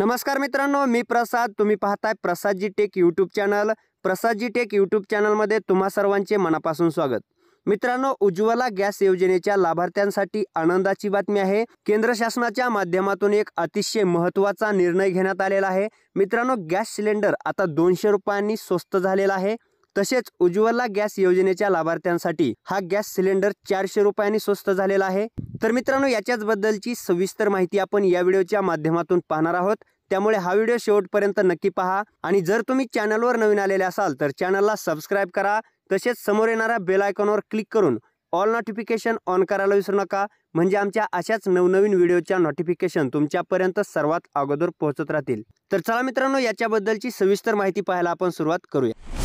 नमस्कार मित्रांनो मी प्रसाद तुम्ही पाहताय Prasadji tech YouTube channel Prasadji tech YouTube चॅनलमध्ये तुम्हा सर्वांचे मनापासून स्वागत मित्रांनो उज्ज्वला गॅस योजनेच्या लाभार्थ्यांसाठी आनंदाची बातमी आहे केंद्र शासनाच्या माध्यमातून एक अतिशय महत्त्वाचा निर्णय घेण्यात आलेला आहे मित्रांनो गॅस सिलेंडर आता दोनशे रुपयांनी स्वस्त झालेला आहे तसेच उज्ज्वला गॅस योजनेच्या लाभार्थ्यांसाठी हा गॅस सिलेंडर चारशे रुपयांनी स्वस्त झालेला आहे तर मित्रांनो याच्याच बद्दलची सविस्तर माहिती आपण या व्हिडिओच्या माध्यमातून पाहणार आहोत त्यामुळे हा व्हिडिओ शेवटपर्यंत नक्की पहा आणि जर तुम्ही चॅनलवर नवीन आलेले असाल तर चॅनलला सबस्क्राईब करा तसेच समोर येणाऱ्या बेल आयकॉनवर क्लिक करून ऑल नोटिफिकेशन ऑन करायला विसरू नका म्हणजे आमच्या अशाच नवनवीन व्हिडिओच्या नोटिफिकेशन तुमच्यापर्यंत सर्वात अगोदर पोहोचत राहतील तर चला मित्रांनो याच्याबद्दलची सविस्तर माहिती पाहायला आपण सुरुवात करूया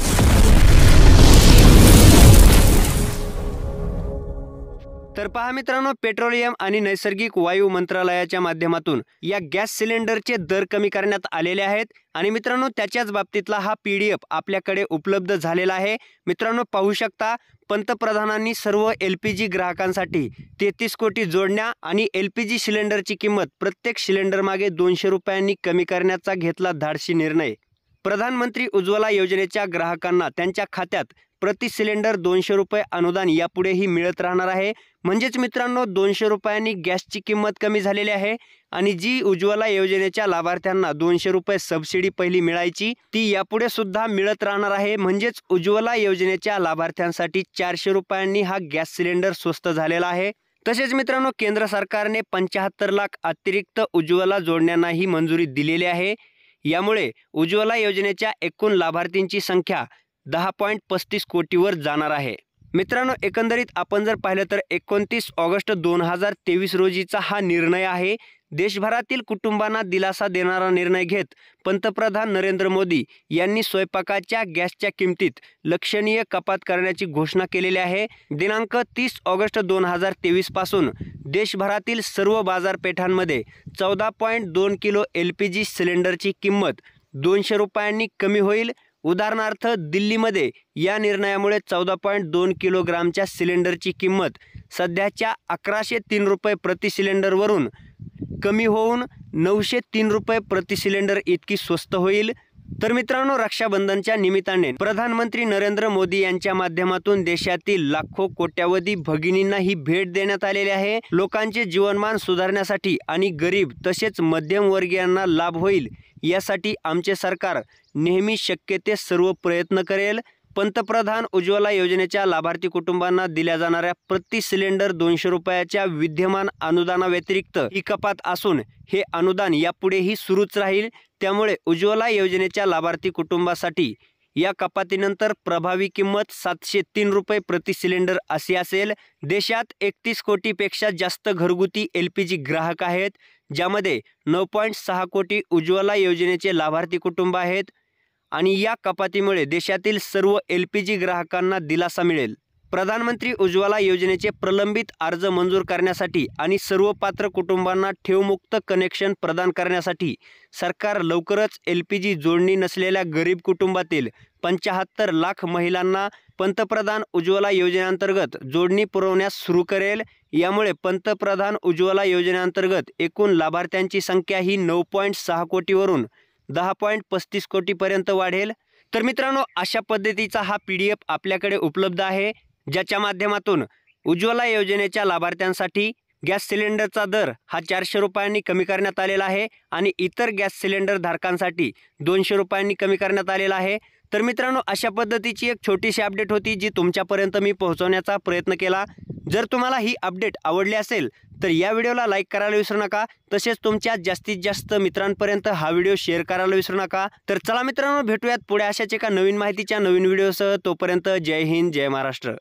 तर पहा मित्रांनो पेट्रोलियम आणि नैसर्गिक वायू मंत्रालयाच्या माध्यमातून या गॅस सिलेंडरचे दर कमी करण्यात आलेले आहेत आणि मित्रांनो त्याच्याच बाबतीतला हा पी डी एफ आपल्याकडे उपलब्ध झालेला आहे मित्रांनो पाहू शकता पंतप्रधानांनी सर्व एल पी जी ग्राहकांसाठी तेहतीस कोटी जोडण्या आणि एल पी जी सिलेंडरची किंमत प्रत्येक मागे दोनशे रुपयांनी कमी करण्याचा घेतला धाडशी निर्णय प्रधानमंत्री उज्ज्वला योजनेच्या ग्राहकांना त्यांच्या खात्यात प्रति सिलेंडर दोनशे रुपये अनुदान यापुढेही मिळत राहणार आहे म्हणजेच मित्रांनो दोनशे रुपयांनी गॅसची किंमत कमी झालेली आहे आणि जी उज्ज्वला योजनेच्या लाभार्थ्यांना दोनशे रुपये सबसिडी पहिली मिळायची ती यापुढे सुद्धा मिळत राहणार आहे म्हणजेच उज्ज्वला योजनेच्या लाभार्थ्यांसाठी चारशे रुपयांनी हा गॅस सिलेंडर स्वस्त झालेला आहे तसेच मित्रांनो केंद्र सरकारने पंच्याहत्तर लाख अतिरिक्त उज्ज्वला जोडण्यांनाही मंजुरी दिलेली आहे यामुळे उज्ज्वला योजनेच्या एकूण लाभार्थींची संख्या दहा पॉईंट पस्तीस कोटीवर जाणार आहे मित्रांनो एकंदरीत आपण जर पाहिलं तर एकोणतीस ऑगस्ट दोन हजार तेवीस रोजीचा हा निर्णय आहे देशभरातील कुटुंबांना दिलासा देणारा निर्णय घेत पंतप्रधान नरेंद्र मोदी यांनी स्वयंपाकाच्या गॅसच्या किमतीत लक्षणीय कपात करण्याची घोषणा केलेली आहे दिनांक तीस ऑगस्ट दोन हजार तेवीसपासून देशभरातील सर्व बाजारपेठांमध्ये चौदा पॉईंट दोन किलो एल पी जी सिलेंडरची किंमत दोनशे रुपयांनी कमी होईल उदाहरणार्थ दिल्लीमध्ये या निर्णयामुळे चौदा पॉईंट दोन किलोग्रामच्या सिलेंडरची किंमत सध्याच्या अकराशे तीन रुपये प्रति सिलेंडरवरून कमी होऊन नऊशे तीन रुपये प्रति सिलेंडर इतकी स्वस्त होईल तर मित्रांनो रक्षाबंधनच्या निमित्ताने प्रधानमंत्री नरेंद्र मोदी यांच्या माध्यमातून देशातील लाखो कोट्यावधी भगिनींना ही भेट देण्यात आलेली आहे लोकांचे जीवनमान सुधारण्यासाठी आणि गरीब तसेच मध्यमवर्गीयांना लाभ होईल यासाठी आमचे सरकार नेहमी शक्य ते सर्व प्रयत्न करेल पंतप्रधान उज्ज्वला योजनेच्या लाभार्थी कुटुंबांना दिल्या जाणाऱ्या प्रति सिलेंडर दोनशे रुपयाच्या विद्यमान अनुदानाव्यतिरिक्त ही कपात असून हे अनुदान यापुढेही सुरूच राहील त्यामुळे उज्ज्वला योजनेच्या लाभार्थी कुटुंबासाठी या कपातीनंतर प्रभावी किंमत सातशे तीन रुपये प्रति सिलेंडर अशी असेल देशात एकतीस कोटीपेक्षा जास्त घरगुती एल पी जी ग्राहक आहेत ज्यामध्ये नऊ पॉईंट सहा कोटी उज्ज्वला योजनेचे लाभार्थी कुटुंब आहेत आणि या कपातीमुळे देशातील सर्व एल पी जी ग्राहकांना दिलासा मिळेल प्रधानमंत्री उज्ज्वला योजनेचे प्रलंबित अर्ज मंजूर करण्यासाठी आणि सर्व पात्र कुटुंबांना ठेवमुक्त कनेक्शन प्रदान करण्यासाठी सरकार लवकरच एल पी जी जोडणी नसलेल्या गरीब कुटुंबातील पंचाहत्तर लाख महिलांना पंतप्रधान उज्ज्वला योजनेअंतर्गत जोडणी पुरवण्यास सुरू करेल यामुळे पंतप्रधान उज्ज्वला योजनेअंतर्गत एकूण लाभार्थ्यांची संख्या ही नऊ पॉईंट सहा कोटीवरून दहा पॉईंट पस्तीस कोटीपर्यंत वाढेल तर मित्रांनो अशा पद्धतीचा हा पी डी एफ आपल्याकडे उपलब्ध आहे ज्याच्या माध्यमातून उज्ज्वला योजनेच्या लाभार्थ्यांसाठी गॅस सिलेंडरचा दर हा चारशे रुपयांनी कमी करण्यात आलेला आहे आणि इतर गॅस सिलेंडर धारकांसाठी दोनशे रुपयांनी कमी करण्यात आलेला आहे तर मित्रांनो अशा पद्धतीची एक छोटीशी अपडेट होती जी तुमच्यापर्यंत मी पोहोचवण्याचा प्रयत्न केला जर तुम्हाला ही अपडेट आवडली असेल तर या व्हिडिओला लाईक करायला विसरू नका तसेच तुमच्या जास्तीत जास्त मित्रांपर्यंत हा व्हिडिओ शेअर करायला विसरू नका तर चला मित्रांनो भेटूयात पुढे अशाच एका नवीन माहितीच्या नवीन व्हिडिओसह तोपर्यंत जय हिंद जय महाराष्ट्र